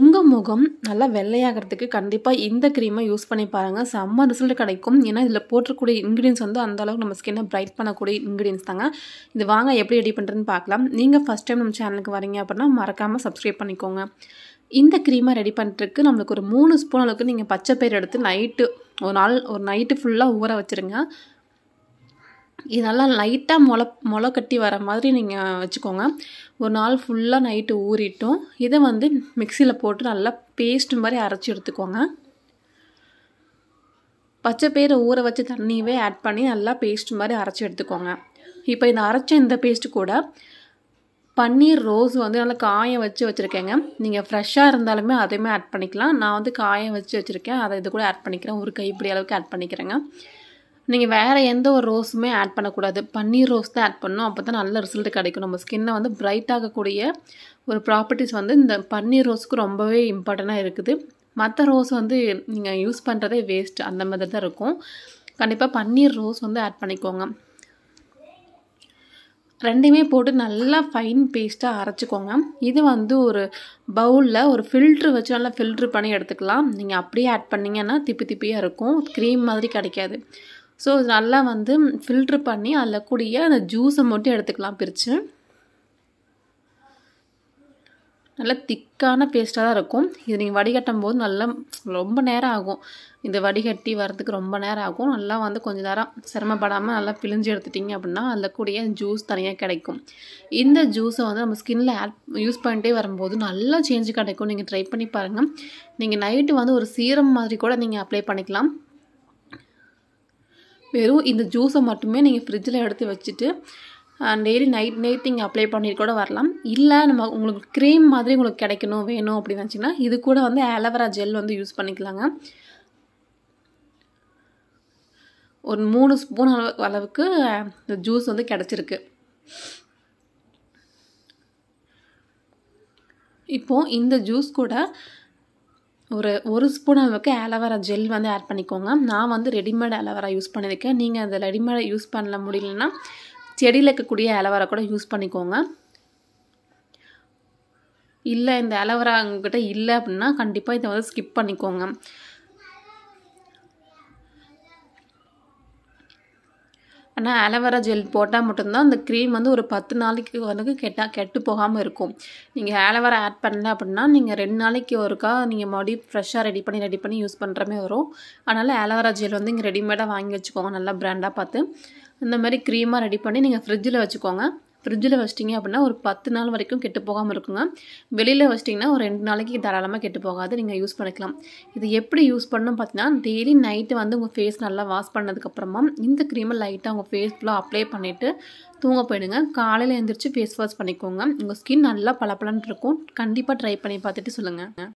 உங்கள் முகம் நல்லா வெள்ளையாகிறதுக்கு கண்டிப்பாக இந்த க்ரீமை யூஸ் பண்ணி பாருங்கள் செம்ம ரிசல்ட் கிடைக்கும் ஏன்னா இதில் போட்டிருக்கூடிய இன்க்ரீடியன்ஸ் வந்து அந்த அளவுக்கு நம்ம ஸ்கின்னை பிரைட் பண்ணக்கூடிய இன்க்ரீடியன்ஸ் தாங்க இது வாங்க எப்படி ரெடி பண்ணுறதுன்னு பார்க்கலாம் நீங்கள் ஃபஸ்ட் டைம் நம்ம சேனலுக்கு வரீங்க அப்படின்னா மறக்காமல் சப்ஸ்கிரைப் பண்ணிக்கோங்க இந்த க்ரீமை ரெடி பண்ணுறதுக்கு நம்மளுக்கு ஒரு மூணு ஸ்பூன் அளவுக்கு நீங்கள் பச்சை பயிர் எடுத்து நைட்டு ஒரு நாள் ஒரு நைட்டு ஃபுல்லாக ஊற வச்சுருங்க இதெல்லாம் லைட்டாக முளை முளை கட்டி வர மாதிரி நீங்கள் வச்சுக்கோங்க ஒரு நாள் ஃபுல்லாக நைட்டு ஊறிட்டும் இதை வந்து மிக்சியில் போட்டு நல்லா பேஸ்ட் மாதிரி அரைச்சி எடுத்துக்கோங்க பச்சை பேரை ஊற வச்ச தண்ணியவே ஆட் பண்ணி நல்லா பேஸ்ட் மாதிரி அரைச்சி எடுத்துக்கோங்க இப்போ இந்த அரைச்ச இந்த பேஸ்ட்டு கூட பன்னீர் ரோஸ் வந்து நல்லா காய வச்சு வச்சுருக்கேங்க நீங்கள் ஃப்ரெஷ்ஷாக இருந்தாலுமே அதையுமே ஆட் பண்ணிக்கலாம் நான் வந்து காய வச்சு வச்சுருக்கேன் அதை இது கூட ஆட் பண்ணிக்கிறேன் ஒரு கை இப்படி அளவுக்கு ஆட் பண்ணிக்கிறேங்க நீங்கள் வேறு எந்த ஒரு ரோஸுமே ஆட் பண்ணக்கூடாது பன்னீர் ரோஸ் தான் ஆட் பண்ணணும் அப்போ தான் நல்ல ரிசல்ட் கிடைக்கும் நம்ம ஸ்கின்னை வந்து பிரைட் ஆகக்கூடிய ஒரு ப்ராப்பர்ட்டிஸ் வந்து இந்த பன்னீர் ரோஸுக்கு ரொம்பவே இம்பார்ட்டண்ட்டாக இருக்குது மற்ற ரோஸ் வந்து நீங்கள் யூஸ் பண்ணுறதே வேஸ்ட் அந்த மாதிரி தான் இருக்கும் கண்டிப்பாக பன்னீர் ரோஸ் வந்து ஆட் பண்ணிக்கோங்க ரெண்டுமே போட்டு நல்லா ஃபைன் பேஸ்ட்டாக அரைச்சிக்கோங்க இது வந்து ஒரு பவுலில் ஒரு ஃபில்ட்ரு வச்சு நல்லா ஃபில்ட்ரு பண்ணி எடுத்துக்கலாம் நீங்கள் அப்படியே ஆட் பண்ணிங்கன்னா திப்பி திப்பியாக இருக்கும் க்ரீம் மாதிரி கிடைக்காது ஸோ நல்லா வந்து ஃபில்ட்ரு பண்ணி அதில் கூடிய அந்த ஜூஸை மட்டும் எடுத்துக்கலாம் பிரித்து நல்லா திக்கான பேஸ்ட்டாக தான் இருக்கும் இது நீங்கள் வடிகட்டும் போது நல்லா ரொம்ப நேரம் ஆகும் இந்த வடிகட்டி வரதுக்கு ரொம்ப நேரம் ஆகும் நல்லா வந்து கொஞ்சம் நேரம் சிரமப்படாமல் நல்லா பிழிஞ்சு எடுத்துட்டிங்க அப்படின்னா அதில் கூடிய ஜூஸ் தனியாக கிடைக்கும் இந்த ஜூஸை வந்து நம்ம ஸ்கின்னில் ஆட் யூஸ் பண்ணிட்டே வரும்போது நல்லா சேஞ்சு கிடைக்கும் நீங்கள் ட்ரை பண்ணி பாருங்கள் நீங்கள் நைட்டு வந்து ஒரு சீரம் மாதிரி கூட நீங்கள் அப்ளை பண்ணிக்கலாம் வெறும் இந்த ஜூஸை மட்டுமே நீங்கள் ஃப்ரிட்ஜில் எடுத்து வச்சுட்டு டெய்லி நைட் நைட் நீங்கள் அப்ளை பண்ணிட்டு கூட வரலாம் இல்லை நம்ம உங்களுக்கு க்ரீம் மாதிரி உங்களுக்கு கிடைக்கணும் வேணும் அப்படின்னு வச்சிங்கன்னா இது கூட வந்து ஆலோவேரா ஜெல் வந்து யூஸ் பண்ணிக்கலாங்க ஒரு மூணு ஸ்பூன் அளவு அளவுக்கு இந்த ஜூஸ் வந்து கிடச்சிருக்கு இப்போது இந்த ஜூஸ் கூட ஒரு ஒரு ஸ்பூன் அளவுக்கு ஆலோவேரா ஜெல் வந்து ஆட் பண்ணிக்கோங்க நான் வந்து ரெடிமேட் ஆலோவேரா யூஸ் பண்ணியிருக்கேன் நீங்கள் அந்த ரெடிமேடை யூஸ் பண்ண முடியலன்னா செடியில் இருக்கக்கூடிய ஆலோவேரா கூட யூஸ் பண்ணிக்கோங்க இல்லை இந்த ஆலோவேரா உங்ககிட்ட இல்லை அப்படின்னா கண்டிப்பாக இதை வந்து ஸ்கிப் பண்ணிக்கோங்க ஆனால் ஆலோவேரா ஜெல் போட்டால் மட்டும்தான் அந்த க்ரீம் வந்து ஒரு பத்து நாளைக்கு வந்து கெட்டால் கெட்டு போகாமல் இருக்கும் நீங்கள் ஆலோவேரா ஆட் பண்ணல அப்படின்னா நீங்கள் ரெண்டு நாளைக்கு ஒருக்கா நீங்கள் மறுபடியும் ஃப்ரெஷ்ஷாக ரெடி பண்ணி ரெடி பண்ணி யூஸ் பண்ணுறமே வரும் அதனால் ஆலோவேரா ஜெல் வந்து இங்கே ரெடிமேடாக வாங்கி வச்சுக்கோங்க நல்லா ப்ராண்டாக பார்த்து இந்த மாதிரி க்ரீமாக ரெடி பண்ணி நீங்கள் ஃப்ரிட்ஜில் வச்சுக்கோங்க ஃப்ரிட்ஜில் வச்சிட்டிங்க அப்படின்னா ஒரு பத்து நாள் வரைக்கும் கெட்டு போகாமல் இருக்குங்க வெளியில் வச்சிட்டிங்கன்னா ஒரு ரெண்டு நாளைக்கு தாராளமாக கெட்டு போகாது நீங்கள் யூஸ் பண்ணிக்கலாம் இது எப்படி யூஸ் பண்ணணும் பார்த்தீங்கன்னா டெய்லி நைட்டு வந்து உங்கள் ஃபேஸ் நல்லா வாஷ் பண்ணதுக்கப்புறமா இந்த க்ரீமை லைட்டாக உங்கள் ஃபேஸ் ஃபுல்லாக அப்ளை பண்ணிவிட்டு தூங்க போயிடுங்க காலையில் எழுந்திரிச்சு ஃபேஸ் வாஷ் பண்ணிக்கோங்க உங்கள் ஸ்கின் நல்லா பளபளன்னு இருக்கும் கண்டிப்பாக ட்ரை பண்ணி பார்த்துட்டு சொல்லுங்கள்